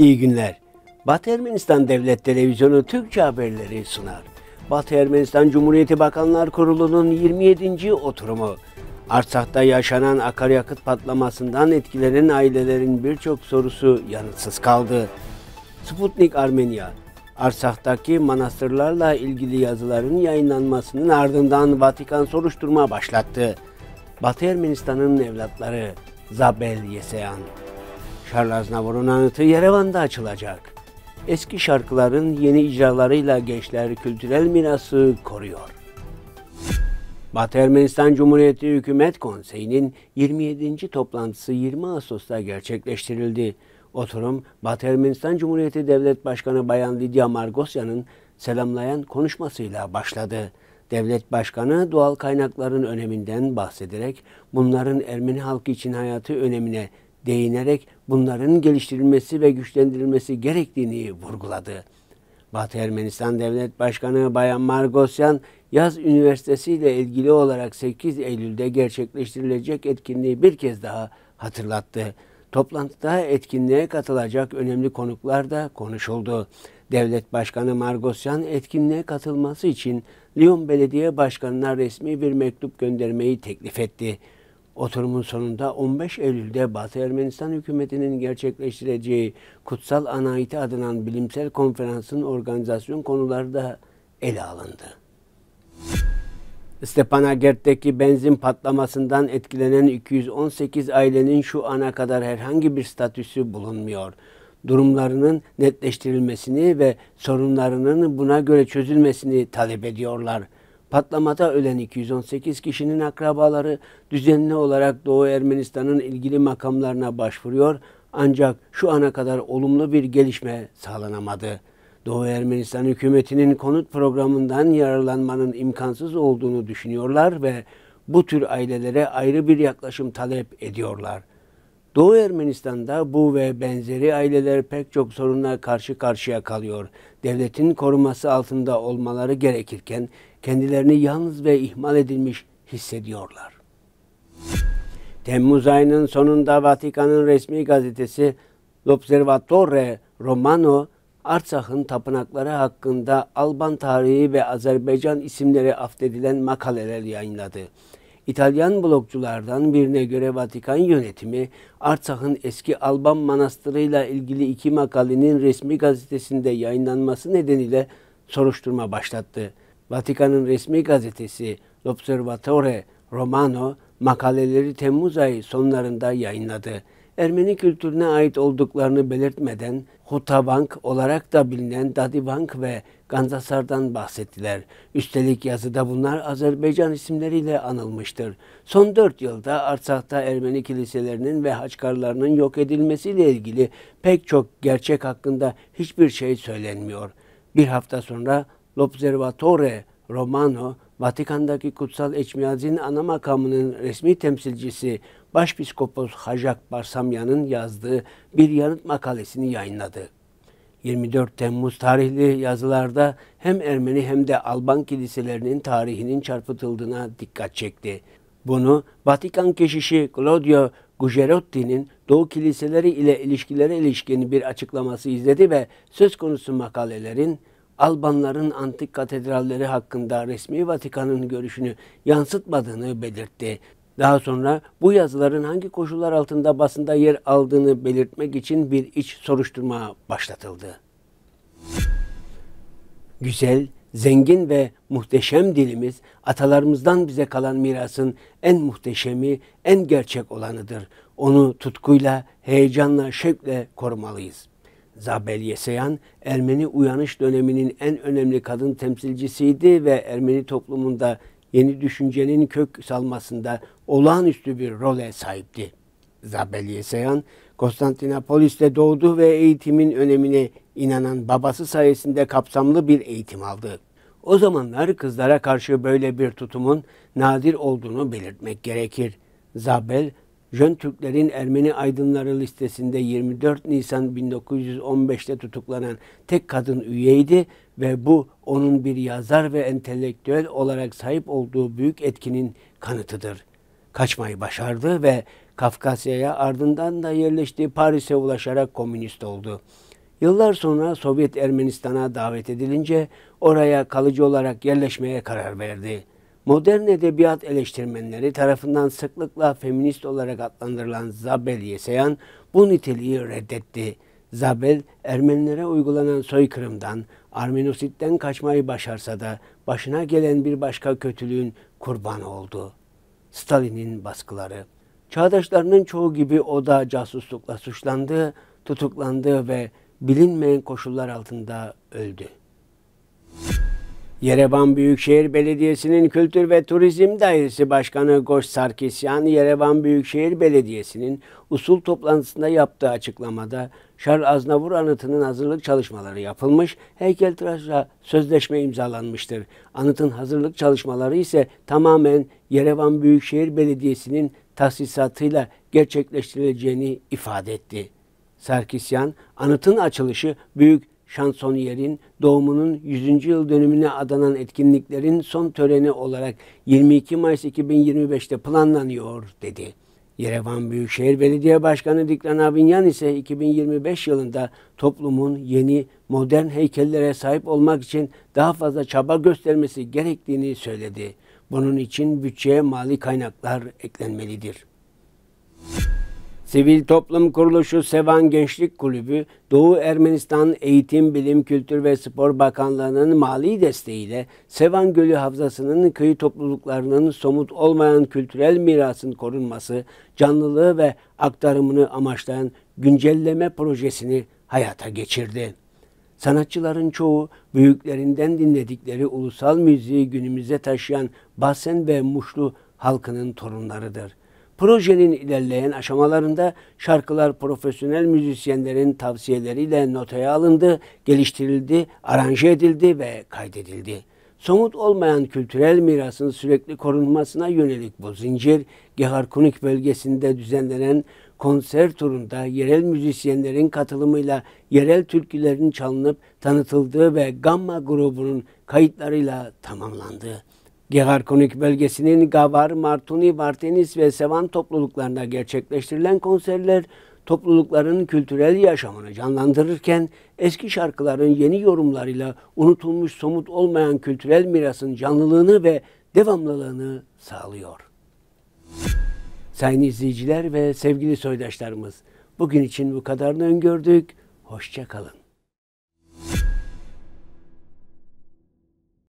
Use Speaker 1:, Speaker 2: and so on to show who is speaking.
Speaker 1: İyi günler. Batı Ermenistan Devlet Televizyonu Türkçe haberleri sunar. Batı Ermenistan Cumhuriyeti Bakanlar Kurulu'nun 27. oturumu. Artsak'ta yaşanan akaryakıt patlamasından etkilenen ailelerin birçok sorusu yanıtsız kaldı. Sputnik Armenya, Arsak'taki manastırlarla ilgili yazıların yayınlanmasının ardından Vatikan soruşturma başlattı. Batı Ermenistan'ın evlatları Zabel Yeseyan. Charles Aznavur'un anıtı Yerevan'da açılacak. Eski şarkıların yeni icralarıyla gençler kültürel mirası koruyor. Batı Ermenistan Cumhuriyeti Hükümet Konseyi'nin 27. toplantısı 20 Ağustos'ta gerçekleştirildi. Oturum, Batı Ermenistan Cumhuriyeti Devlet Başkanı Bayan Lidya Margosya'nın selamlayan konuşmasıyla başladı. Devlet Başkanı doğal kaynakların öneminden bahsederek bunların Ermeni halkı için hayatı önemine değinerek bunların geliştirilmesi ve güçlendirilmesi gerektiğini vurguladı. Batı Ermenistan Devlet Başkanı Bayan Margosyan, Yaz Üniversitesi ile ilgili olarak 8 Eylül'de gerçekleştirilecek etkinliği bir kez daha hatırlattı. Toplantıda etkinliğe katılacak önemli konuklar da konuşuldu. Devlet Başkanı Margosyan etkinliğe katılması için Lyon Belediye Başkanı'na resmi bir mektup göndermeyi teklif etti. Oturumun sonunda 15 Eylül'de Batı Ermenistan hükümetinin gerçekleştireceği Kutsal Anaiti adlanan bilimsel konferansın organizasyon konuları da ele alındı. Stepanakert'teki benzin patlamasından etkilenen 218 ailenin şu ana kadar herhangi bir statüsü bulunmuyor. Durumlarının netleştirilmesini ve sorunlarının buna göre çözülmesini talep ediyorlar.'' Patlamada ölen 218 kişinin akrabaları düzenli olarak Doğu Ermenistan'ın ilgili makamlarına başvuruyor ancak şu ana kadar olumlu bir gelişme sağlanamadı. Doğu Ermenistan hükümetinin konut programından yararlanmanın imkansız olduğunu düşünüyorlar ve bu tür ailelere ayrı bir yaklaşım talep ediyorlar. Doğu Ermenistan'da bu ve benzeri aileler pek çok sorunla karşı karşıya kalıyor. Devletin koruması altında olmaları gerekirken kendilerini yalnız ve ihmal edilmiş hissediyorlar. Temmuz ayının sonunda Vatikan'ın resmi gazetesi L'Observatore Romano, Artsak'ın tapınakları hakkında Alban tarihi ve Azerbaycan isimleri affedilen makaleler yayınladı. İtalyan blokçulardan birine göre Vatikan yönetimi Artsak'ın eski Alban manastırıyla ilgili iki makalenin resmi gazetesinde yayınlanması nedeniyle soruşturma başlattı. Vatikan'ın resmi gazetesi L'Osservatore Romano makaleleri Temmuz ayı sonlarında yayınladı. Ermeni kültürüne ait olduklarını belirtmeden Hutabank olarak da bilinen Dadibank ve Gandasar'dan bahsettiler. Üstelik yazıda bunlar Azerbaycan isimleriyle anılmıştır. Son dört yılda Arsak'ta Ermeni kiliselerinin ve haçkarlarının yok edilmesiyle ilgili pek çok gerçek hakkında hiçbir şey söylenmiyor. Bir hafta sonra L'Observatore Romano, Vatikan'daki Kutsal Eçmiyazin ana makamının resmi temsilcisi Başpiskopos Hajak Barsamyan'ın yazdığı bir yanıt makalesini yayınladı. 24 Temmuz tarihli yazılarda hem Ermeni hem de Alban kiliselerinin tarihinin çarpıtıldığına dikkat çekti. Bunu Vatikan keşişi Claudio Gugerotti'nin Doğu kiliseleri ile ilişkilere ilişkin bir açıklaması izledi ve söz konusu makalelerin Albanların antik katedralleri hakkında resmi Vatikan'ın görüşünü yansıtmadığını belirtti. Daha sonra bu yazıların hangi koşullar altında basında yer aldığını belirtmek için bir iç soruşturma başlatıldı. Güzel, zengin ve muhteşem dilimiz atalarımızdan bize kalan mirasın en muhteşemi, en gerçek olanıdır. Onu tutkuyla, heyecanla, şevkle korumalıyız. Zabel Ermeni uyanış döneminin en önemli kadın temsilcisiydi ve Ermeni toplumunda yeni düşüncenin kök salmasında olağanüstü bir role sahipti. Zabel Konstantinopolis'te doğdu ve eğitimin önemine inanan babası sayesinde kapsamlı bir eğitim aldı. O zamanlar kızlara karşı böyle bir tutumun nadir olduğunu belirtmek gerekir. Zabel Jön Türklerin Ermeni aydınları listesinde 24 Nisan 1915'te tutuklanan tek kadın üyeydi ve bu onun bir yazar ve entelektüel olarak sahip olduğu büyük etkinin kanıtıdır. Kaçmayı başardı ve Kafkasya'ya ardından da yerleştiği Paris'e ulaşarak komünist oldu. Yıllar sonra Sovyet Ermenistan'a davet edilince oraya kalıcı olarak yerleşmeye karar verdi. Modern edebiyat eleştirmenleri tarafından sıklıkla feminist olarak adlandırılan Zabel Yeseyan bu niteliği reddetti. Zabel, Ermenilere uygulanan soykırımdan, Arminosit'ten kaçmayı başarsa da başına gelen bir başka kötülüğün kurbanı oldu. Stalin'in baskıları. Çağdaşlarının çoğu gibi o da casuslukla suçlandı, tutuklandı ve bilinmeyen koşullar altında öldü. Yerevan Büyükşehir Belediyesi'nin Kültür ve Turizm Dairesi Başkanı Goş Sarkisyan, Yerevan Büyükşehir Belediyesi'nin usul toplantısında yaptığı açıklamada Şarl Aznavur anıtının hazırlık çalışmaları yapılmış, heykeltıraşla sözleşme imzalanmıştır. Anıtın hazırlık çalışmaları ise tamamen Yerevan Büyükşehir Belediyesi'nin tahsisatıyla gerçekleştirileceğini ifade etti. Sarkisyan, anıtın açılışı büyük şansonyerin doğumunun 100. yıl dönümüne adanan etkinliklerin son töreni olarak 22 Mayıs 2025'te planlanıyor dedi. Yerevan Büyükşehir Belediye Başkanı Dikran Abinyan ise 2025 yılında toplumun yeni modern heykellere sahip olmak için daha fazla çaba göstermesi gerektiğini söyledi. Bunun için bütçeye mali kaynaklar eklenmelidir. Sivil toplum kuruluşu Sevan Gençlik Kulübü, Doğu Ermenistan Eğitim, Bilim, Kültür ve Spor Bakanlığı'nın mali desteğiyle Sevan Gölü Havzası'nın kıyı topluluklarının somut olmayan kültürel mirasın korunması, canlılığı ve aktarımını amaçlayan güncelleme projesini hayata geçirdi. Sanatçıların çoğu büyüklerinden dinledikleri ulusal müziği günümüze taşıyan Basen ve Muşlu halkının torunlarıdır. Projenin ilerleyen aşamalarında şarkılar profesyonel müzisyenlerin tavsiyeleriyle notaya alındı, geliştirildi, aranje edildi ve kaydedildi. Somut olmayan kültürel mirasın sürekli korunmasına yönelik bu zincir, Geharkunik bölgesinde düzenlenen konser turunda yerel müzisyenlerin katılımıyla yerel türkülerin çalınıp tanıtıldığı ve Gamma grubunun kayıtlarıyla tamamlandı. Geharkonik bölgesinin Gavar, Martuni, Bartenis ve Sevan topluluklarında gerçekleştirilen konserler toplulukların kültürel yaşamını canlandırırken eski şarkıların yeni yorumlarıyla unutulmuş somut olmayan kültürel mirasın canlılığını ve devamlılığını sağlıyor. Sayın izleyiciler ve sevgili soydaşlarımız, bugün için bu kadarını öngördük. Hoşçakalın.